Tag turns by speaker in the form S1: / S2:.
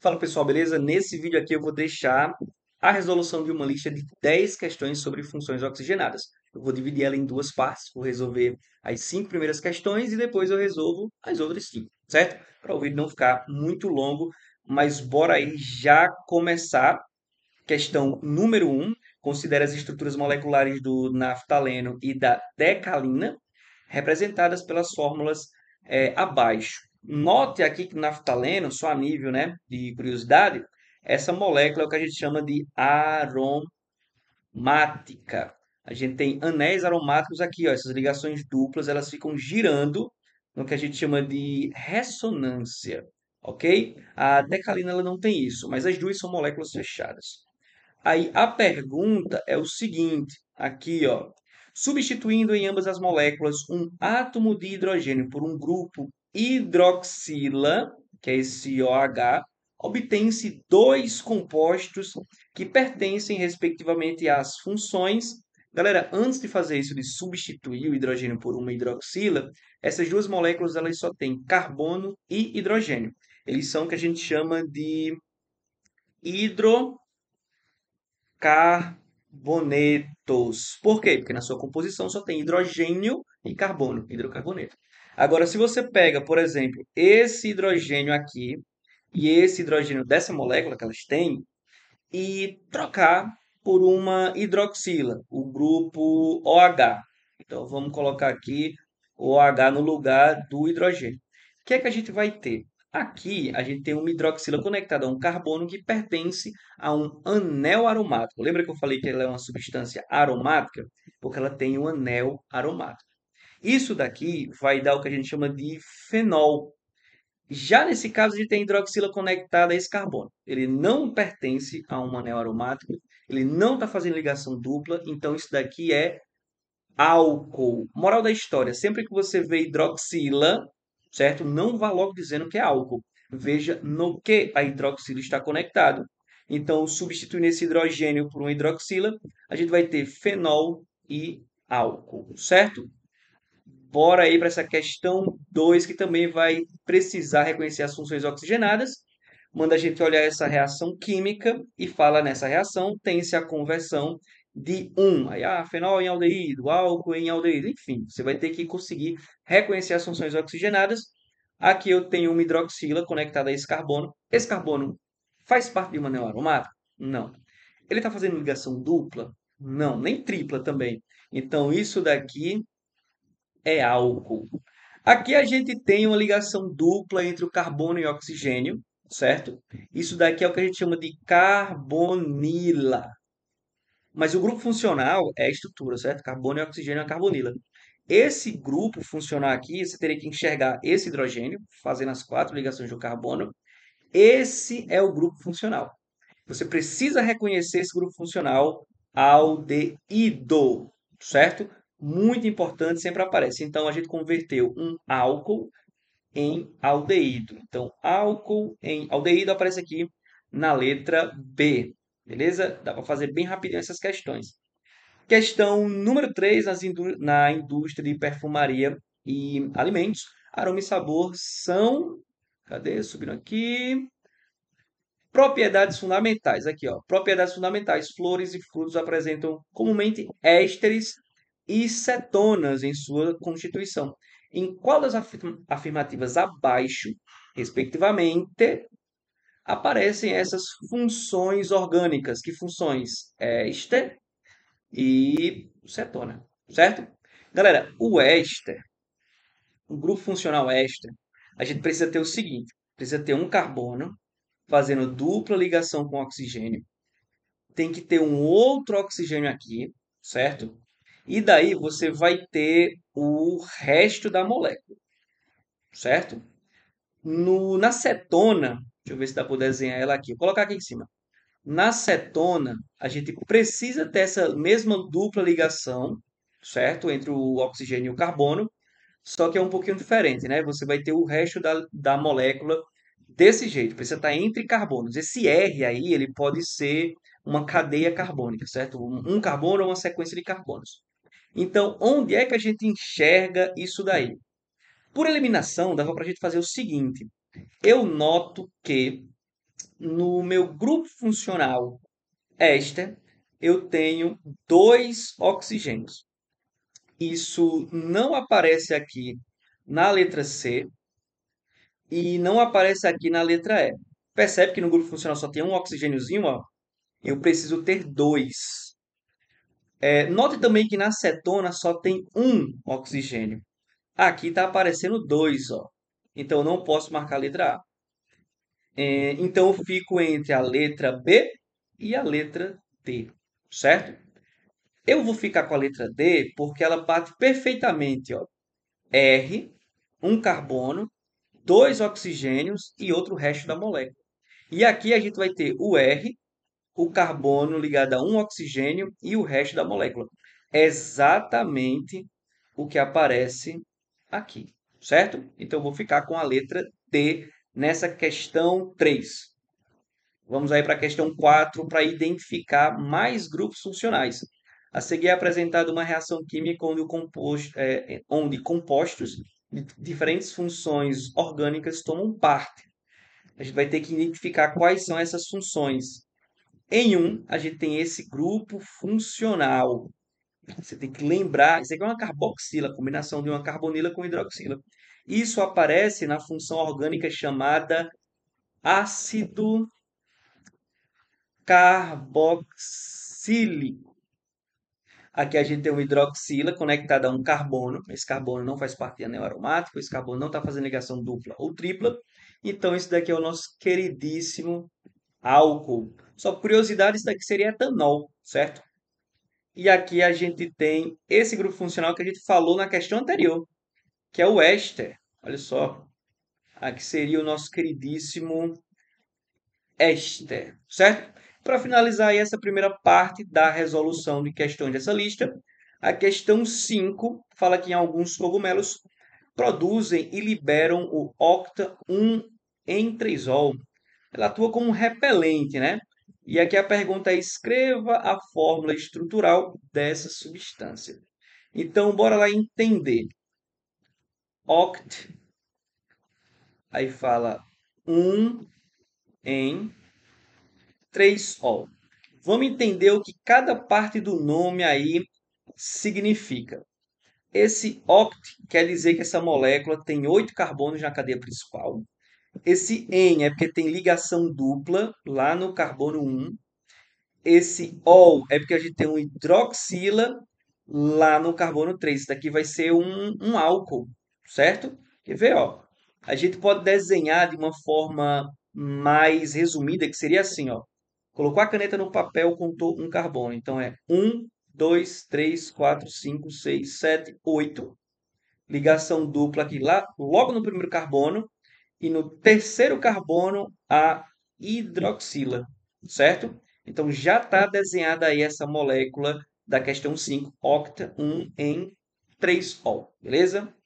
S1: Fala pessoal, beleza? Nesse vídeo aqui eu vou deixar a resolução de uma lista de 10 questões sobre funções oxigenadas. Eu vou dividir ela em duas partes, vou resolver as cinco primeiras questões e depois eu resolvo as outras cinco, certo? Para o vídeo não ficar muito longo, mas bora aí já começar. Questão número 1, um, considera as estruturas moleculares do naftaleno e da decalina representadas pelas fórmulas é, abaixo. Note aqui que naftaleno, só a nível né, de curiosidade, essa molécula é o que a gente chama de aromática. A gente tem anéis aromáticos aqui, ó, essas ligações duplas, elas ficam girando no que a gente chama de ressonância, ok? A decalina ela não tem isso, mas as duas são moléculas fechadas. Aí a pergunta é o seguinte, aqui, ó, substituindo em ambas as moléculas um átomo de hidrogênio por um grupo hidroxila, que é esse OH, obtém-se dois compostos que pertencem respectivamente às funções. Galera, antes de fazer isso de substituir o hidrogênio por uma hidroxila, essas duas moléculas elas só têm carbono e hidrogênio. Eles são o que a gente chama de hidrocarbonetos. Por quê? Porque na sua composição só tem hidrogênio e carbono, hidrocarboneto. Agora, se você pega, por exemplo, esse hidrogênio aqui e esse hidrogênio dessa molécula que elas têm e trocar por uma hidroxila, o grupo OH. Então, vamos colocar aqui o OH no lugar do hidrogênio. O que é que a gente vai ter? Aqui a gente tem uma hidroxila conectada a um carbono que pertence a um anel aromático. Lembra que eu falei que ela é uma substância aromática? Porque ela tem um anel aromático. Isso daqui vai dar o que a gente chama de fenol. Já nesse caso, a gente tem hidroxila conectada a esse carbono. Ele não pertence a um anel aromático, ele não está fazendo ligação dupla, então isso daqui é álcool. Moral da história, sempre que você vê hidroxila, certo? Não vá logo dizendo que é álcool. Veja no que a hidroxila está conectado. Então, substituindo esse hidrogênio por uma hidroxila, a gente vai ter fenol e álcool, certo? bora aí para essa questão 2, que também vai precisar reconhecer as funções oxigenadas. Manda a gente olhar essa reação química e fala nessa reação, tem-se a conversão de um. Aí, ah, fenol em aldeído, álcool em aldeído, enfim. Você vai ter que conseguir reconhecer as funções oxigenadas. Aqui eu tenho uma hidroxila conectada a esse carbono. Esse carbono faz parte de uma neoaromática? Não. Ele está fazendo ligação dupla? Não, nem tripla também. Então, isso daqui é álcool. Aqui a gente tem uma ligação dupla entre o carbono e o oxigênio, certo? Isso daqui é o que a gente chama de carbonila. Mas o grupo funcional é a estrutura, certo? Carbono e oxigênio é a carbonila. Esse grupo funcional aqui, você teria que enxergar esse hidrogênio, fazendo as quatro ligações do carbono. Esse é o grupo funcional. Você precisa reconhecer esse grupo funcional aldeído, certo? muito importante sempre aparece. Então, a gente converteu um álcool em aldeído. Então, álcool em aldeído aparece aqui na letra B. Beleza? Dá para fazer bem rapidinho essas questões. Questão número 3, nas indú na indústria de perfumaria e alimentos, aroma e sabor são... Cadê? Subindo aqui. Propriedades fundamentais. Aqui, ó. Propriedades fundamentais. Flores e frutos apresentam comumente ésteres e cetonas em sua constituição, em qual das afirmativas abaixo, respectivamente, aparecem essas funções orgânicas, que funções Éster e cetona, certo? Galera, o éster, o grupo funcional éster, a gente precisa ter o seguinte, precisa ter um carbono fazendo dupla ligação com oxigênio, tem que ter um outro oxigênio aqui, certo? E daí você vai ter o resto da molécula, certo? No, na cetona, deixa eu ver se dá para desenhar ela aqui, vou colocar aqui em cima. Na cetona, a gente precisa ter essa mesma dupla ligação, certo? Entre o oxigênio e o carbono, só que é um pouquinho diferente, né? Você vai ter o resto da, da molécula desse jeito, precisa estar tá entre carbonos. Esse R aí, ele pode ser uma cadeia carbônica, certo? Um carbono ou uma sequência de carbonos. Então, onde é que a gente enxerga isso daí? Por eliminação, dava para a gente fazer o seguinte: eu noto que no meu grupo funcional éster, eu tenho dois oxigênios. Isso não aparece aqui na letra C e não aparece aqui na letra E. Percebe que no grupo funcional só tem um oxigêniozinho, ó? Eu preciso ter dois. É, note também que na cetona só tem um oxigênio. Aqui está aparecendo dois, ó. Então, não posso marcar a letra A. É, então, eu fico entre a letra B e a letra D, certo? Eu vou ficar com a letra D porque ela bate perfeitamente, ó. R, um carbono, dois oxigênios e outro resto da molécula. E aqui a gente vai ter o R o carbono ligado a um oxigênio e o resto da molécula. É exatamente o que aparece aqui, certo? Então, eu vou ficar com a letra D nessa questão 3. Vamos aí para a questão 4, para identificar mais grupos funcionais. A seguir é apresentada uma reação química onde, composto, é, é, onde compostos de diferentes funções orgânicas tomam parte. A gente vai ter que identificar quais são essas funções. Em um, a gente tem esse grupo funcional. Você tem que lembrar, isso aqui é uma carboxila, combinação de uma carbonila com hidroxila. Isso aparece na função orgânica chamada ácido carboxílico. Aqui a gente tem uma hidroxila conectada a um carbono. Esse carbono não faz parte de anel aromático, esse carbono não está fazendo ligação dupla ou tripla. Então, isso daqui é o nosso queridíssimo álcool. Só curiosidade, isso daqui seria etanol, certo? E aqui a gente tem esse grupo funcional que a gente falou na questão anterior, que é o éster. Olha só. Aqui seria o nosso queridíssimo éster, certo? Para finalizar essa primeira parte da resolução de questões dessa lista, a questão 5 fala que em alguns cogumelos produzem e liberam o octa 1 entrisol. Ela atua como um repelente, né? E aqui a pergunta é: escreva a fórmula estrutural dessa substância. Então, bora lá entender. Oct. Aí fala 1 um em 3O. Vamos entender o que cada parte do nome aí significa. Esse oct quer dizer que essa molécula tem oito carbonos na cadeia principal. Esse N é porque tem ligação dupla lá no carbono 1. Esse O é porque a gente tem um hidroxila lá no carbono 3. Isso daqui vai ser um, um álcool, certo? Quer ver, ó? A gente pode desenhar de uma forma mais resumida, que seria assim, ó. Colocou a caneta no papel, contou um carbono. Então é 1, 2, 3, 4, 5, 6, 7, 8. Ligação dupla aqui lá, logo no primeiro carbono e no terceiro carbono a hidroxila, certo? Então já está desenhada aí essa molécula da questão 5, octa 1 em 3O, beleza?